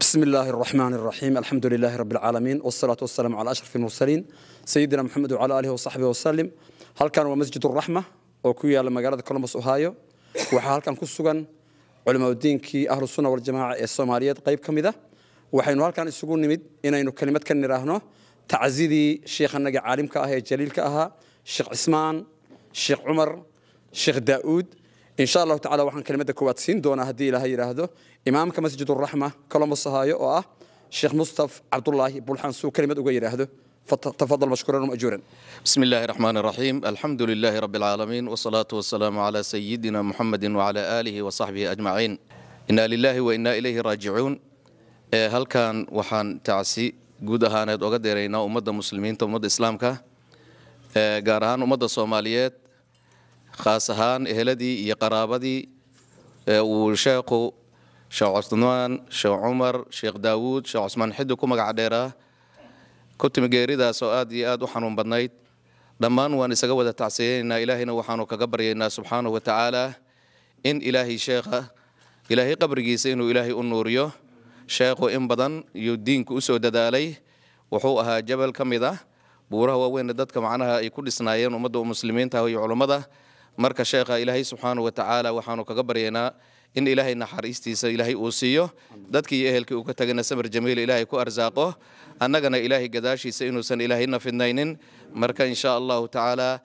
بسم الله الرحمن الرحيم الحمد لله رب العالمين والصلاة والسلام على أشرف المرسلين سيدنا محمد وعلى آله وصحبه وسلم هل كان مسجد الرحمة أو كوية لما قالت كولومبوس أوهايو وحال كان كسوغان علماء الدين كي أهل السنة والجماعة الصومالية قيب كمذا وحين وحال كان السجون نمد إن كلمات كان نراهنو تعزيدي شيخ النجا عالم كاها جليل كاها شيخ عثمان شيخ عمر شيخ داود insha allahu tacala waxaan kelmadda koowaad siin doonaa haddii ilaaha yidhaahdo imaamka masjiduraxma colombos haayo oo ah sheekh mustaf cabdulaahi bulxan suu kelimad uga yidhaahdo تفضل مشكورا ومأجورا بسم الله الرحمن الرحيم الحمد لله رب العالمين والصلاة والسلام على سيدنا محمد وعلى آله وصحبه أجمعين إنا لله وإنا إليه راجعون هل كان وحان تعسي guud ahaaneed oga deeraynaa ummadda muslimiinta ummadda islaamka e, gaar ahaan ummadda soomaaliyeed khaas ahaan eheladii iyo qaraabadii ee uu sheekhu sheekh cusmaan sheekh cumar sheekh daawuud sheekh cusmaan xiddi ku magac dheeraa ku timi geeridaas oo aad iyo aad u xanuun badnayd dhammaan waan isaga wada tacsiyaynaynaa ilaahayna waxaanu kaga baryaynaa subxaanahu wa tacaala in ilaahay sheekha ilaahay qabrigiisa inuu ilaahay u nuuriyo sheekhu in badan yuu diinku u soo dadaalay wuxuu ahaa jabal ka mid ah buuraha waaweynna dadka macnaha ay ku dhisnaayeen ummadda muslimiinta iyo culummada marka sheekha ilaahay subxaana wa tacaala waxaanu kaga baryaynaa in ilaahay naxariistiisa ilaahay uu siiyo dadkii iyo ehelkii uu ka tagana samar jamiil ilaahay ku arsaaqo annagana ilaahay gadaashiisa inuusan ilaahayna fidnaynin marka insha allahu tacaala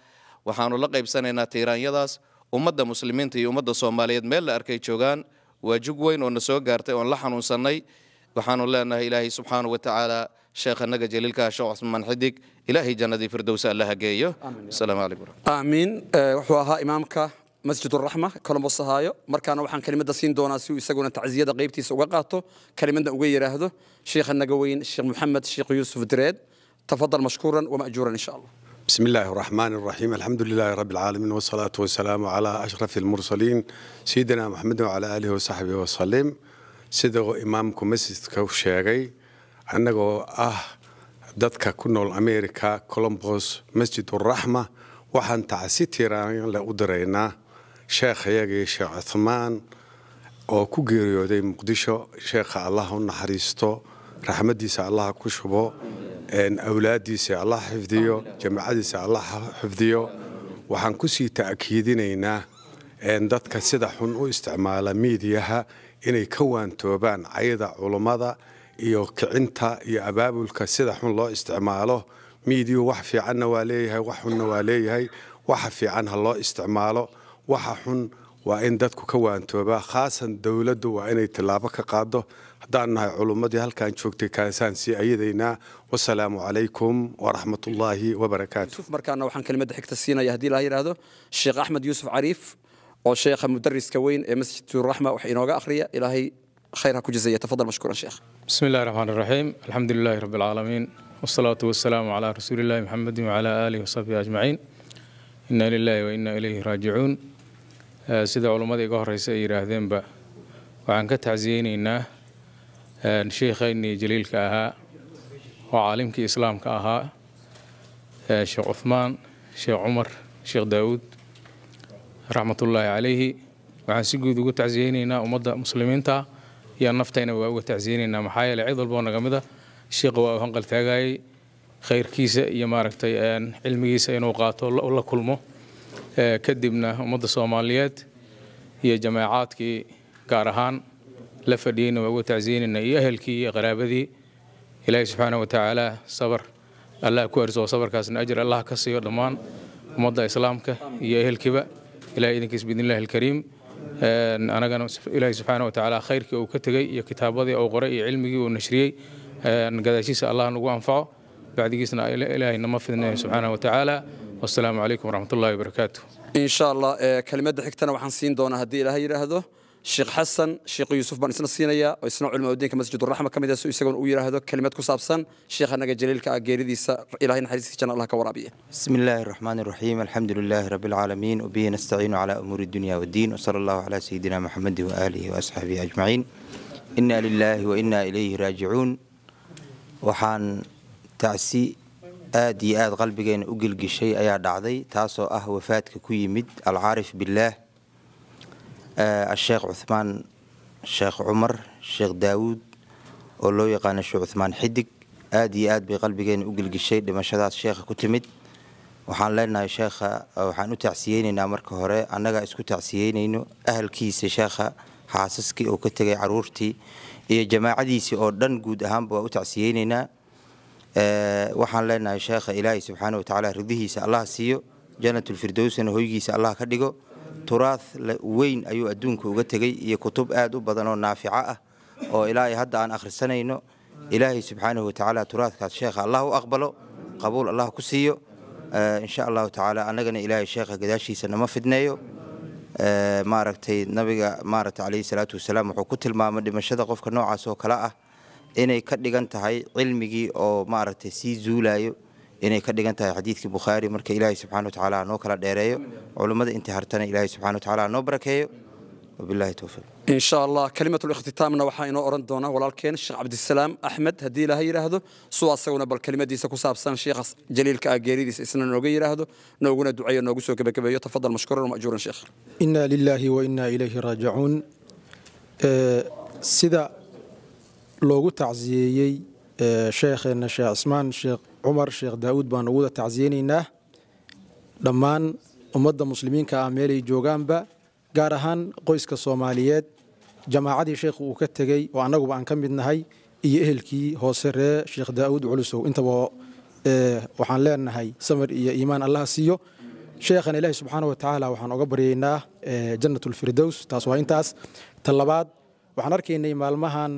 waxaanu la qaybsanaynaa tiiraanyadaas ummadda muslimiinta iyo ummadda soomaaliyeed meel la arkay joogaan waa jug weyn oo na soo gaartay oon la xanuunsannay waxaanu leenahay ilaahay subxaanahu wa tacaala شيخ النجا جليل كاشو عثمان حديق إلهي جنة دي فردوس الله جيو السلام عليكم آمين آه، وحوها إمامك مسجد الرحمة كلام الصهايو مركان وحن كلمة دسين دوناسيو يسقون تعزية قيبتي سوقاته كلمة أوجير هذا شيخ النجا وين الشيخ محمد الشيخ يوسف دريد تفضل مشكورا ومأجورا إن شاء الله بسم الله الرحمن الرحيم الحمد لله رب العالمين والصلاة والسلام على أشرف المرسلين سيدنا محمد وعلى آله وصحبه وسلم سيدنا إمامكم مسجد كوف كوشيغي annaga ah dadka ku nool america colombos masjid uraxma waxaan tacsi tiiraanle u diraynaa sheekh iyagii sheekh cuthmaan oo ku geeriyooday muqdisho sheekha allah u naxariisto raxmadiisa allah ku shubo awlaaddiisa allah xifdiyo jamaacadiisa allah xifdiyo waxaan ku sii ta'kiidinaynaa dadka sida xun u isticmaala miidiyaha inay ka waantoobaan cayda culummada iyo kicinta iyo abaabulka sida xun loo isticmaalo miidiyu wax fiicanna waa leeyahay wax xunna waa leeyahay waxa fiican ha loo isticmaalo waxa xun waa in dadku ka waantooba khaasan dowladdu waa inay tillaabo ka qaado haddaan nahay culummadii halkan joogtay kaasaan sii ayadaynaa wasalaamu calaykum waraxmatullaahi wabarakaatu markaana waxaan kelmadda xigta siinaya haddii laa yidhaahdo sheekh axmed yuusuf cariif oo sheekha mudariska weyn ee masjiduraxma wax inooga akhriya ilaahay خيرها كجزية تفضل مشكورا شيخ بسم الله الرحمن الرحيم الحمد لله رب العالمين والصلاة والسلام على رسول الله محمد وعلى آله وصحبه أجمعين إنا لله وإنا إليه راجعون sida culammadii iga horreysa ay yidhaahdeenba waxaan ka tacsiyeynaynaa sheikhaynii jaliilka ahaa oo caalimkii islaamka ahaa sheekh cuhmaan sheekh cumar sheekh daawuud raxmatullaahi calayhi waxaan si guud ugu tacsiyeynaynaa ummadda muslimiinta iyo naftayna waa uga tacsiinaynaa maxaa yeele cid walboo naga mid ah, shiiqa waa u hanqal taagayay khayrkiisa iyo maaragtay cilmigiisa inuu qaato la kulmo kadibna ummadda soomaaliyeed iyo jamaacaadkii gaar ahaan la fadhiyeyna waa uga tacsiinaynaa iyo ehelkii iyo qaraabadii ilaahay subxaana wa tacaala sabar allah ku ersoo sabarkaasna ajir allah ka siiyo dhammaan ummadda islaamka iyo ehelkiiba ilahay idinkiis biidnillahi alkariim anagana ilaahay subxaana wa tacaala khayrkii uu ka tegay iyo kitaabadii uu qoray iyo cilmigii uu nashriyey gadaashiisa allah nagu anfaco bacdigiisna ilaahay nama fidnayo subxaana wa tacaala wassalaamu calaykum waraxmatullahi wabarakaatu in sha allah kelimadda xigtana waxaan siin doonaa haddii ilaahay yidhaahdo sheekh xasan sheekh yuusuf baan isna siinayaa oo isna culima udiinka masjiduraxma ka mid ah isagoon uu yidhaahdo kelimad ku saabsan sheekh anaga jaliilka ah geeridiisa ilahay naxariistiisa allah ka waraabiya bismi illaahi araxmaan araxiim alxamdu lilaahi rabbi alcaalamiin wabihi nastaciinu calaa umuuri dunya waddiin wasala allahu calaa sayidina maxamedi waaalihi waasxaabihi ajmaciin inna lilaahi wa ilayhi raajicuun waxaan tacsi aad iyo aad qalbigeena u gelgishay ayaa dhacday taasoo ah wafaadka ku yimid alcaarif billaah asheekh cuhmaan sheekh cumar sheekh daawuud oo loo yaqaana sheekh cuhmaan xidig aad iyo aad bay qalbigeena u gelgishay dhimashadaas sheekha ku timid waxaan leenahay sheekha waxaan u tacsiyeynaynaa marka hore annagaa isku tacsiyeynayno ahalkiisa sheekha xaasaskii uu ka tegay caruurtii iyo jamaacadiisii oo dhan guud ahaanba waa u tacsiyeynaynaa waxaan leenahay sheekha ilaahay subxaana wa tacaala ridihiisa allah siiyo janatulfirdowsna hoygiisa allah ka dhigo turaah weyn ayuu adduunka uga tegey iyo kutub aad u badan oo naafico ah oo ilaa hadda aan akhrisanayno ilaahay subxaanahu watacaala turaadkaas sheekha allah u aqbalo qabuul allah ku siiyo eh, insha allahu tacaala annagana ilaahay sheekha gadaashiisa nama fidneeyo eh, maaragtay nabiga maaragta caleyhi salaatu wasalaam wuxuu ku tilmaamay dhimashada qofka noocaas oo kale ah inay ka dhigan tahay cilmigii oo maaragtay sii zuulaayo inay ka dhigan tahay xadiidkii bukhaari marka ilaahay subxana wa tacaala noo kala dheereeyo culummada intii hartana ilaahay subxana wa tacaala noo barakeeyo wabillahi towfiiq in sha allah kelimatulkhtitaamna waxaa inoo odhan doonaa walaalkeen sheekh cabdisalaam axmed haddii ilaaha yidhaahdo suu asaguna bal kelimadiisa ku saabsan sheekha jaliilka ah geeridiisa isna nooga yidhaahdo nooguna duceeyo noogu soo gebagabeeyo tafadal mashkuuran wmajuuran sheekh inna lilaahi wa inna ilayhi raajicuun sida loogu tacsiyeeyey sheekheenna sheekh cismaan sheekh cumar sheekh daawuud baan ugu wada tacsiyeynaynaa dhammaan ummadda muslimiinka ah meelay joogaanba gaar ahaan qoyska soomaaliyeed jamaacadii sheekhu uu ka tegey oo annaguba aan ka mid nahay iyo ehelkii hoose ree sheekh daa'uud culusow intaba eh, waxaan leenahay samir iyo iimaan allaha siiyo sheekhan ilaahi subxaana wa tacaala waxaan oga baryaynaa eh, jannatulfirdows taas waa intaas talabaad waxaan arkaynay maalmahan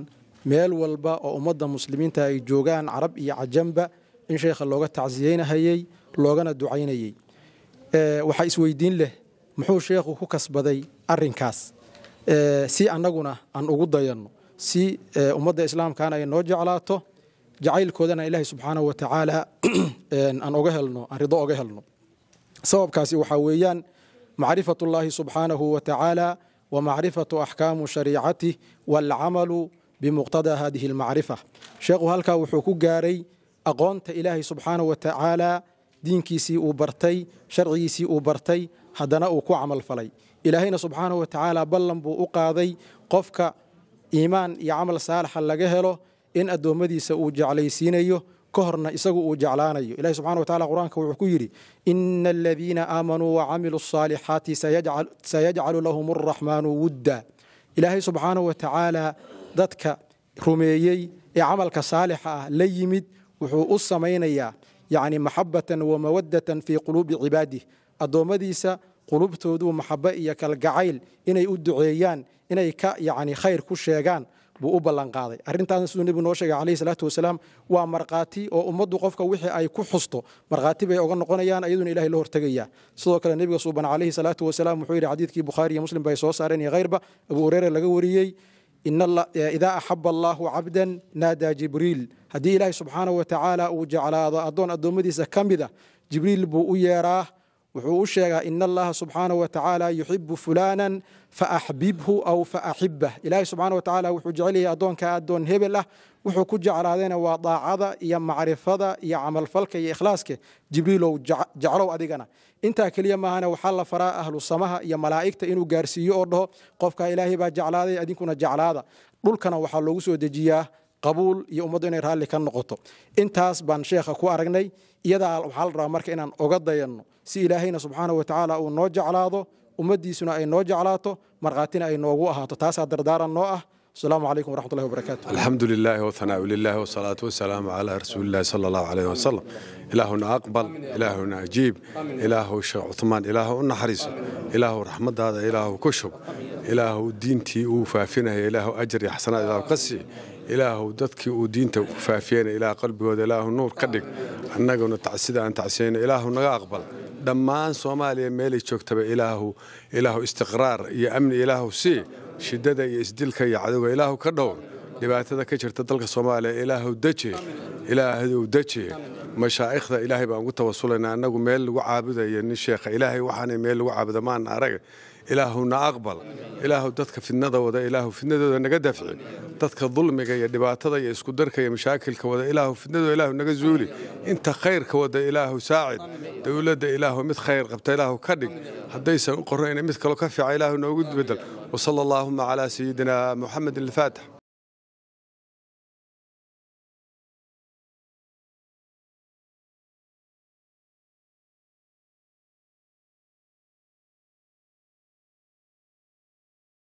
meel walba oo ummadda muslimiinta ay joogaan carab iyo cajamba in sheekha looga tacsiyeynahayey loogana ducaynayey eh, waxaa isweydiin leh muxuu sheekhu ku kasbaday arinkaas eh, si annaguna aan ugu dayanno si eh, ummadda islaamkaana ay noo jeclaato jacaylkoodana ilaahay subxaanahu wa tacaala aan oga helno aan rido oga helno sababkaasi waxaa weeyaan macrifatullaahi subxaanahu wa wa macrifatu axkaamu shariicatih waalcamalu bimuqtadaa haadihi almacrifa sheekhu halkaa wuxuu ku gaaray aqoonta ilaahay subxaana wa tacaala diinkiisii uu bartay sharcigiisii uu bartay haddana uu ku camal falay ilaahayna subxaana wa tacaala ballan buu u qaaday qofka iimaan iyo camal saalixa laga helo in addoommadiisa uu jeclaysiinayo ka horna isagu uu jeclaanayo ilahi subxana wa taala qur-aanka wuxuu ku yidhi ina aladiina aamanuu wacamiluu asaalixaati sayajcalu lahum araxmaanu wudda ilaahay subxaana wa tacaala dadka rumeeyey ee camalka saalixa ah la yimid wuxuu u samaynayaa yacni maxabatan wa mawaddatan fii quluubi cibaadih addoommadiisa qulubtoodu maxabe iyo kalgacayl inay u duceeyaan inay ka yacni khayr ku sheegaan buu u ballanqaaday arrintaasna siduu nebigu noo sheegay calayhi salaatu wasalaam waa markhaati oo ummaddu qofka wixii ay ku xusto markhaati bay oga noqonayaan ayaduna ilahay la hortegaya sidoo kale nebiga suuban calayhi salaatu wasalaam wuxuu yidhi xadiidkii bukhaari iyo muslim bay soo saareen iyo hayrba abu hureere laga wariyey idaa axaba allaahu cabdan naadaa jibriil haddii ilaahay subxaanahu watacaala uu jeclaado addoon addoommadiisa ka mida jibriil buu u yeeraa wuxuu u sheegaa ina allaha subxaanahu watacaala yuxibu fulaanan faaxbibhu aw faaxibah ilaahay subxaana watacaala wuxuu jecel yahay addoonkaa addoon hebel ah wuxuu ku jeclaadayna waa daacada iyo macrifada iyo camalfalka iyo ikhlaaska jibriilow jeclow adigana intaa keliya maahana waxaa la faraa ahlu samaha iyo malaa'igta inuu gaarsiiyo oo dhaho qofkaa ilaahay baa jeclaaday adinkuna jeclaada dhulkana waxaa loogu soo dejiyaa qabuul iyo ummaddu inay raalli ka noqoto intaas baan sheekha ku aragnay iyadaa waxaa la rabaa marka inaan oga dayanno si ilaahayna subxaana wa uu noo jeclaado ummaddiisuna ay noo jeclaato markhaatina ay noogu ahaato taasaa dardaaran noo ah السلام عليكم ورحمة الله وبركاته الحمد لله وثناء لله والصلاة والسلام على رسول الله صلى الله عليه وسلم إلهنا أقبل إلهنا أجيب إله الشيخ عثمان إله النحريس إله رحمة هذا إله كشب إله دينتي وفافنه إله أجري حسنات إله قسي ilaahu dadkii uu diinta ku faafiyeyna ilaah qalbigooda ilaahu nuur ka dhig annaguna tacsida aan tacsiyayno ilaahu naga aqbal dhammaan soomaaliya meelay joogtaba ilaahu ilaahu istiqraar iyo amni ilaahu sii shiddada iyo isdilka iyo cadowga ilaahu ka dhowr dhibaatada ka jirta dalka soomaaliya ilaahw dejiye ilaahdow dejiye mashaa'ikhda ilaahay baan ugu tawasulayna annagu meel lagu caabudaya nin sheekha ilaahay waxaanay meel lagu caabuda maan arag ilaahuna aqbal ilaahu dadka fidnada wada ilaahu fidnadooda naga dafci dadka dulmiga iyo dhibaatada iyo iskudarka iyo mashaakilka wada ilaahu fidnadooda ilaahu naga zuuli inta khayrka wada ilaahu saacid dowladda ilaahu mid khayr qabta ilaahu ka dhig haddaysan u qornayna mid kaloo ka fiica ilaahu noogu bedel wasala allaahuma calaa sayidina muxamedin alfaatix